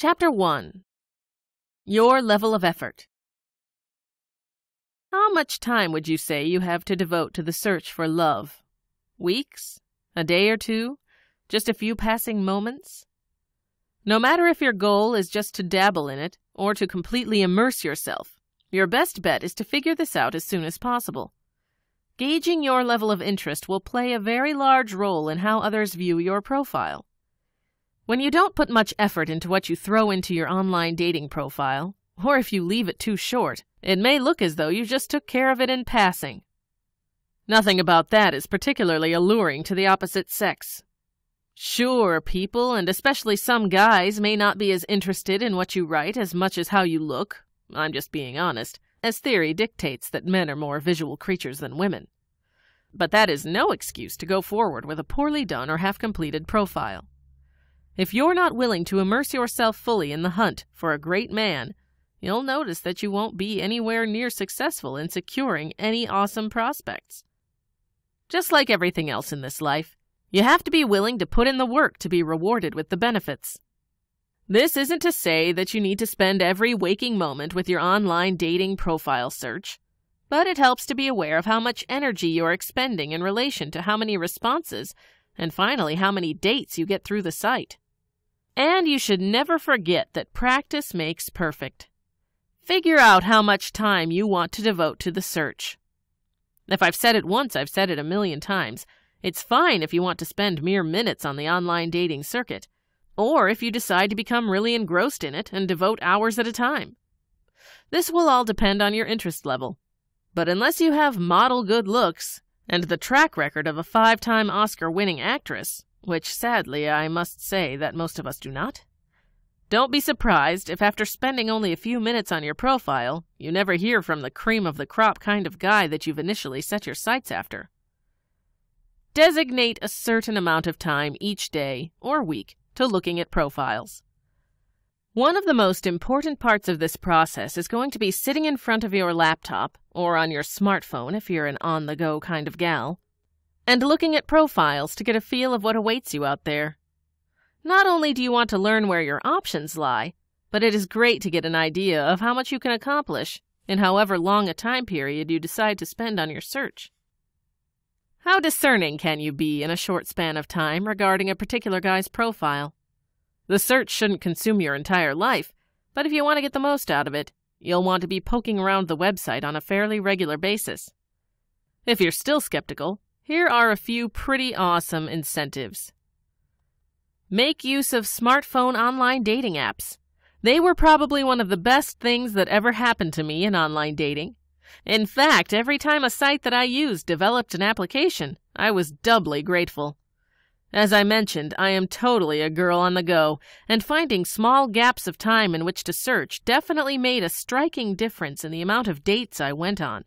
Chapter 1 Your Level of Effort How much time would you say you have to devote to the search for love? Weeks? A day or two? Just a few passing moments? No matter if your goal is just to dabble in it or to completely immerse yourself, your best bet is to figure this out as soon as possible. Gauging your level of interest will play a very large role in how others view your profile. When you don't put much effort into what you throw into your online dating profile, or if you leave it too short, it may look as though you just took care of it in passing. Nothing about that is particularly alluring to the opposite sex. Sure, people, and especially some guys, may not be as interested in what you write as much as how you look, I'm just being honest, as theory dictates that men are more visual creatures than women. But that is no excuse to go forward with a poorly done or half completed profile. If you're not willing to immerse yourself fully in the hunt for a great man, you'll notice that you won't be anywhere near successful in securing any awesome prospects. Just like everything else in this life, you have to be willing to put in the work to be rewarded with the benefits. This isn't to say that you need to spend every waking moment with your online dating profile search, but it helps to be aware of how much energy you're expending in relation to how many responses and finally how many dates you get through the site. And you should never forget that practice makes perfect. Figure out how much time you want to devote to the search. If I've said it once, I've said it a million times. It's fine if you want to spend mere minutes on the online dating circuit, or if you decide to become really engrossed in it and devote hours at a time. This will all depend on your interest level. But unless you have model good looks and the track record of a five time Oscar winning actress, which sadly I must say that most of us do not. Don't be surprised if, after spending only a few minutes on your profile, you never hear from the cream of the crop kind of guy that you've initially set your sights after. Designate a certain amount of time each day or week to looking at profiles. One of the most important parts of this process is going to be sitting in front of your laptop, or on your smartphone if you're an on the go kind of gal, and looking at profiles to get a feel of what awaits you out there. Not only do you want to learn where your options lie, but it is great to get an idea of how much you can accomplish in however long a time period you decide to spend on your search. How discerning can you be in a short span of time regarding a particular guy's profile? The search shouldn't consume your entire life, but if you want to get the most out of it, you'll want to be poking around the website on a fairly regular basis. If you're still skeptical, here are a few pretty awesome incentives. Make use of smartphone online dating apps. They were probably one of the best things that ever happened to me in online dating. In fact, every time a site that I used developed an application, I was doubly grateful. As I mentioned, I am totally a girl on the go, and finding small gaps of time in which to search definitely made a striking difference in the amount of dates I went on.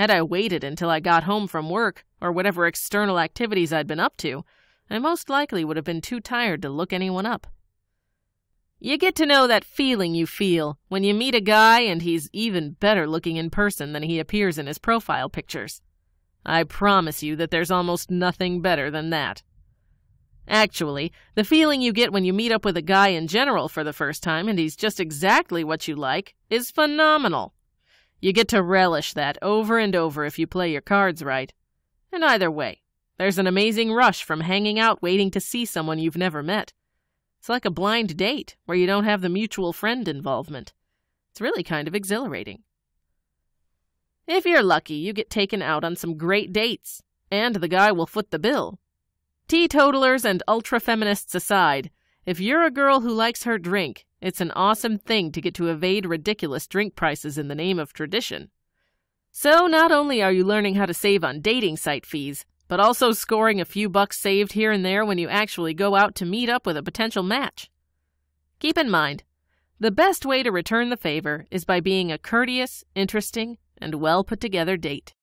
Had I waited until I got home from work, or whatever external activities I'd been up to, I most likely would have been too tired to look anyone up. You get to know that feeling you feel when you meet a guy and he's even better looking in person than he appears in his profile pictures. I promise you that there's almost nothing better than that. Actually, the feeling you get when you meet up with a guy in general for the first time and he's just exactly what you like is phenomenal. You get to relish that over and over if you play your cards right. And either way, there's an amazing rush from hanging out waiting to see someone you've never met. It's like a blind date where you don't have the mutual friend involvement. It's really kind of exhilarating. If you're lucky, you get taken out on some great dates, and the guy will foot the bill. Teetotalers and ultra feminists aside, if you're a girl who likes her drink, it's an awesome thing to get to evade ridiculous drink prices in the name of tradition. So, not only are you learning how to save on dating site fees, but also scoring a few bucks saved here and there when you actually go out to meet up with a potential match. Keep in mind, the best way to return the favor is by being a courteous, interesting, and well put together date.